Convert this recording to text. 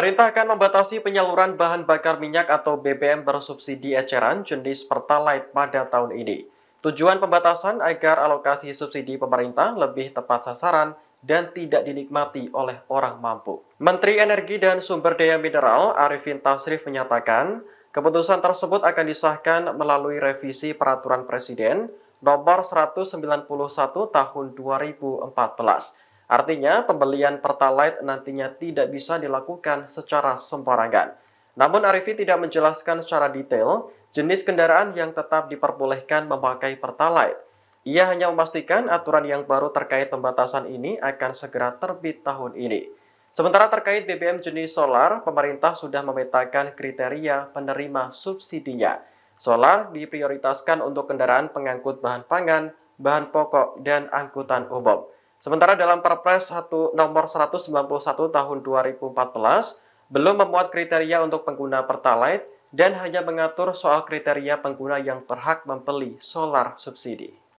Pemerintah akan membatasi penyaluran bahan bakar minyak atau BBM bersubsidi eceran jenis Pertalite pada tahun ini. Tujuan pembatasan agar alokasi subsidi pemerintah lebih tepat sasaran dan tidak dinikmati oleh orang mampu. Menteri Energi dan Sumber Daya Mineral Arifin Tasrif menyatakan, keputusan tersebut akan disahkan melalui revisi Peraturan Presiden Nomor 191 Tahun 2014 Artinya, pembelian Pertalite nantinya tidak bisa dilakukan secara sembarangan. Namun Arifi tidak menjelaskan secara detail jenis kendaraan yang tetap diperbolehkan memakai Pertalite. Ia hanya memastikan aturan yang baru terkait pembatasan ini akan segera terbit tahun ini. Sementara terkait BBM jenis solar, pemerintah sudah memetakan kriteria penerima subsidinya. Solar diprioritaskan untuk kendaraan pengangkut bahan pangan, bahan pokok, dan angkutan umum. Sementara dalam Perpres 1 nomor 191 tahun 2014 belum memuat kriteria untuk pengguna Pertalite dan hanya mengatur soal kriteria pengguna yang berhak membeli solar subsidi.